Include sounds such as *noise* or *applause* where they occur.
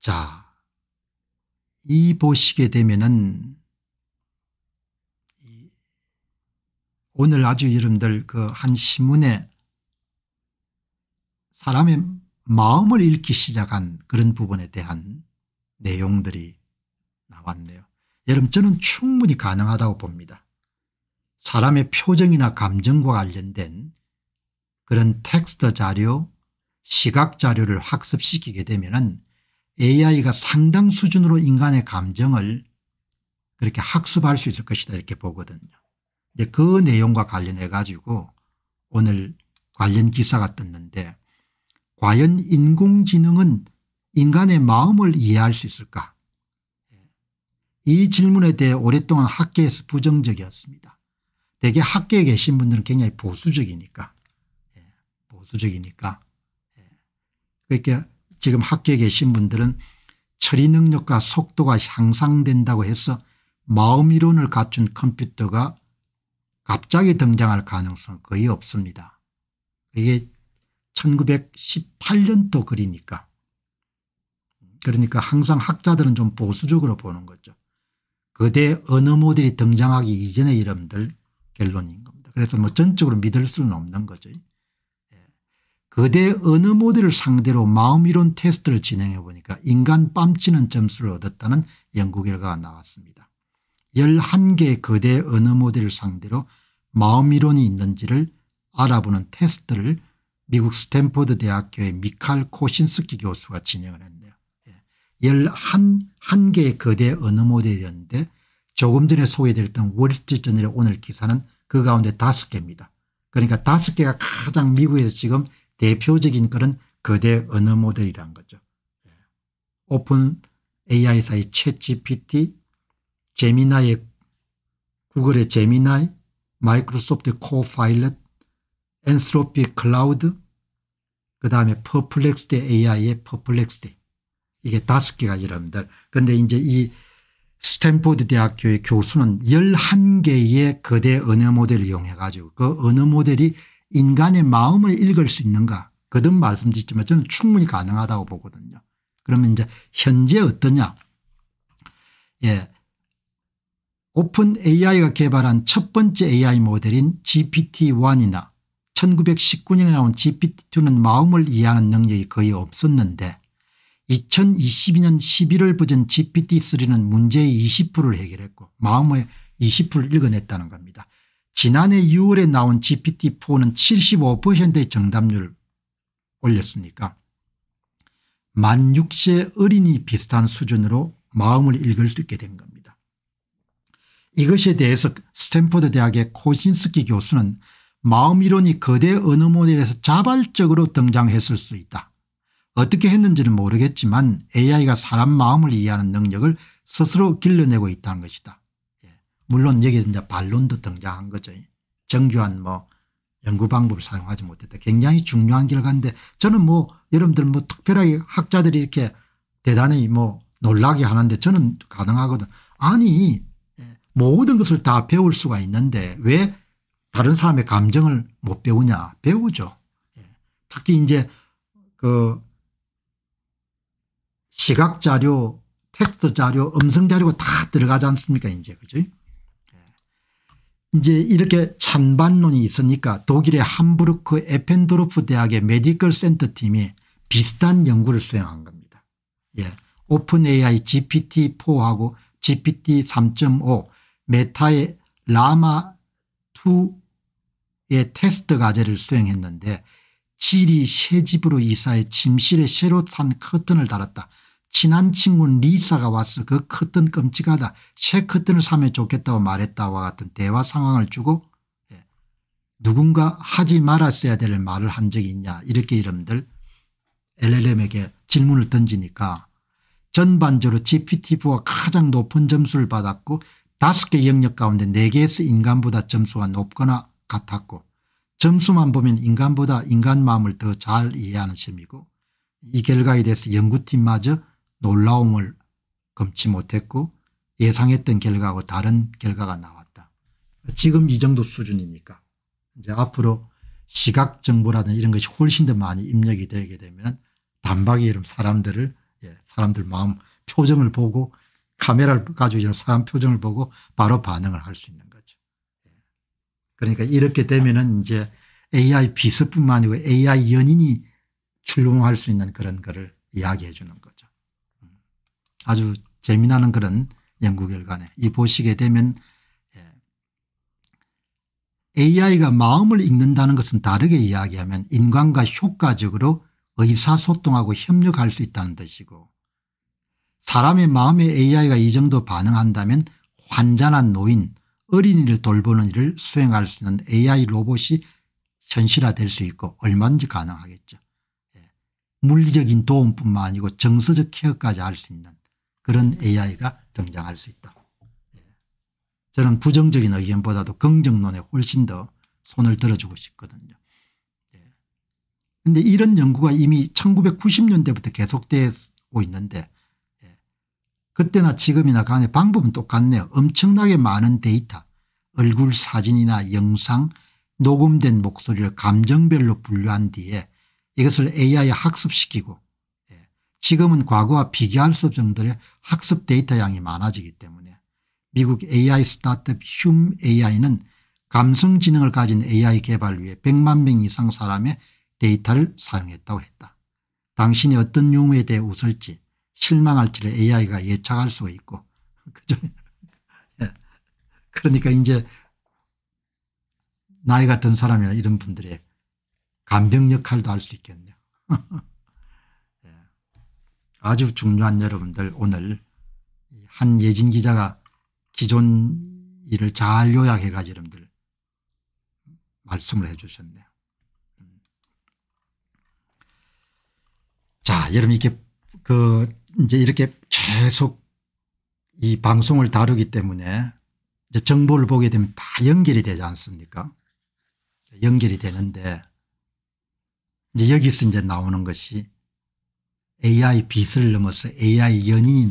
자, 이 보시게 되면은 오늘 아주 여러분들 그 한 신문에 사람의 마음을 읽기 시작한 그런 부분에 대한 내용들이 나왔네요. 여러분 저는 충분히 가능하다고 봅니다. 사람의 표정이나 감정과 관련된 그런 텍스트 자료, 시각 자료를 학습시키게 되면 은 AI가 상당 수준으로 인간의 감정을 그렇게 학습할 수 있을 것이다 이렇게 보거든요. 이제 그 내용과 관련해 가지고 오늘 관련 기사가 떴는데 과연 인공지능은 인간의 마음을 이해할 수 있을까 이 질문에 대해 오랫동안 학계에서 부정적이었습니다. 대개 학계에 계신 분들은 굉장히 보수적이니까 예, 보수적이니까 예. 그러니까 지금 학교에 계신 분들은 처리 능력과 속도가 향상된다고 해서 마음 이론을 갖춘 컴퓨터가 갑자기 등장할 가능성은 거의 없습니다. 이게 1918년도 글이니까 그러니까 항상 학자들은 좀 보수적으로 보는 거죠. 그대 언어 모델이 등장하기 이전의 이름들 결론인 겁니다. 그래서 뭐 전적으로 믿을 수는 없는 거죠. 거대 언어 모델을 상대로 마음 이론 테스트를 진행해 보니까 인간 뺨치는 점수를 얻었다는 연구 결과가 나왔습니다. 11개의 거대 언어 모델을 상대로 마음 이론이 있는지를 알아보는 테스트를 미국 스탠퍼드 대학교의 미칼 코신스키 교수가 진행을 했네요. 11, 개의 거대 언어 모델이었는데 조금 전에 소개됐던 월스트리트저널의 오늘 기사는 그 가운데 5개입니다. 그러니까 5개가 가장 미국에서 지금 대표적인 그런 거대 언어 모델이란 거죠. 예. 오픈 AI사의 챗 GPT, 제미나의 구글의 제미나이, 마이크로소프트 코파일럿, 엔스로피 클라우드, 그 다음에 퍼플렉스드 AI의 퍼플렉스드. 이게 다섯 개가 여러분들. 근데 이제 이 스탠포드 대학교의 교수는 11개의 거대 언어 모델을 이용해 가지고 그 언어 모델이 인간의 마음을 읽을 수 있는가 거듭 말씀드렸지만 저는 충분히 가능하다고 보거든요. 그러면 이제 현재 어떠냐 예. 오픈 AI가 개발한 첫 번째 AI 모델인 GPT-1이나 1919년에 나온 GPT-2는 마음을 이해하는 능력이 거의 없었는데 2022년 11월 버전 GPT-3는 문제의 20%를 해결했고 마음의 20%를 읽어냈다는 겁니다. 지난해 6월에 나온 GPT-4는 75%의 정답률 올렸으니까 만 6세 어린이 비슷한 수준으로 마음을 읽을 수 있게 된 겁니다. 이것에 대해서 스탠퍼드 대학의 코신스키 교수는 마음이론이 거대 언어 모델에서 자발적으로 등장했을 수 있다. 어떻게 했는지는 모르겠지만 AI가 사람 마음을 이해하는 능력을 스스로 길러내고 있다는 것이다. 물론 여기 이제 반론도 등장한 거죠. 정교한 뭐 연구 방법을 사용하지 못했다. 굉장히 중요한 결과인데 저는 뭐 여러분들 뭐 특별하게 학자들이 이렇게 대단히 뭐 놀라게 하는데 저는 가능하거든. 아니 예, 모든 것을 다 배울 수가 있는데 왜 다른 사람의 감정을 못 배우냐 배우죠. 예. 특히 이제 그 시각 자료, 텍스트 자료, 음성 자료가 다 들어가지 않습니까 이제 그죠? 이제 이렇게 찬반론이 있으니까 독일의 함부르크 에펜도르프 대학의 메디컬 센터 팀이 비슷한 연구를 수행한 겁니다. 예. 오픈 AI GPT-4하고 GPT-3.5 메타의 라마2의 테스트 과제를 수행했는데 질이 새 집으로 이사해 침실에 새로 산 커튼을 달았다. 친한 친구 리사가 와서 그 커튼 끔찍하다. 새 커튼을 사면 좋겠다고 말했다와 같은 대화 상황을 주고 예, 누군가 하지 말았어야 될 말을 한 적이 있냐 이렇게 이름들 LLM에게 질문을 던지니까 전반적으로 GPT-4가 가장 높은 점수를 받았고 5개 영역 가운데 4개에서 인간보다 점수가 높거나 같았고 점수만 보면 인간보다 인간 마음을 더 잘 이해하는 셈이고 이 결과에 대해서 연구팀마저 놀라움을 금치 못했고 예상했던 결과하고 다른 결과가 나왔다. 지금 이 정도 수준이니까 이제 앞으로 시각정보라든지 이런 것이 훨씬 더 많이 입력이 되게 되면 단박이처 사람들을 예, 사람들 마음 표정을 보고 카메라를 가지고 이런 사람 표정을 보고 바로 반응을 할 수 있는 거죠. 예. 그러니까 이렇게 되면 이제 AI 비서뿐만 아니고 AI 연인이 출범할 수 있는 그런 거를 이야기해 주는 거죠. 아주 재미나는 그런 연구 결과네. 이 보시게 되면 예, AI가 마음을 읽는다는 것은 다르게 이야기하면 인간과 효과적으로 의사소통하고 협력할 수 있다는 뜻이고 사람의 마음에 AI가 이 정도 반응한다면 환자나 노인 어린이를 돌보는 일을 수행할 수 있는 AI 로봇이 현실화될 수 있고 얼마든지 가능하겠죠. 예, 물리적인 도움뿐만 아니고 정서적 케어까지 할 수 있는 그런 AI가 등장할 수 있다. 예. 저는 부정적인 의견보다도 긍정론에 훨씬 더 손을 들어주고 싶거든요. 그런데 예. 이런 연구가 이미 1990년대부터 계속되고 있는데 예. 그때나 지금이나 간에 방법은 똑같네요. 엄청나게 많은 데이터 얼굴 사진이나 영상 녹음된 목소리를 감정별로 분류한 뒤에 이것을 AI에 학습시키고 지금은 과거와 비교할 수 없을 정도의 학습 데이터 양이 많아지기 때문에 미국 AI 스타트업 흉 AI는 감성지능을 가진 AI 개발 위해 100만 명 이상 사람의 데이터를 사용했다고 했다. 당신이 어떤 유무에 대해 웃을지 실망할지를 AI가 예측할 수가 있고 *laughs* 그죠? 예. 그러니까 이제 나이 같은 사람이나 이런 분들의 간병 역할도 할 수 있겠네요. *laughs* 아주 중요한 여러분들 오늘 한 예진 기자가 기존 일을 잘 요약해가지고 여러분들 말씀을 해 주셨네요. 음. 자, 여러분 이렇게 그 이제 이렇게 계속 이 방송을 다루기 때문에 이제 정보를 보게 되면 다 연결이 되지 않습니까? 연결이 되는데 이제 여기서 이제 나오는 것이 AI 빛을 넘어서 AI 연인이 나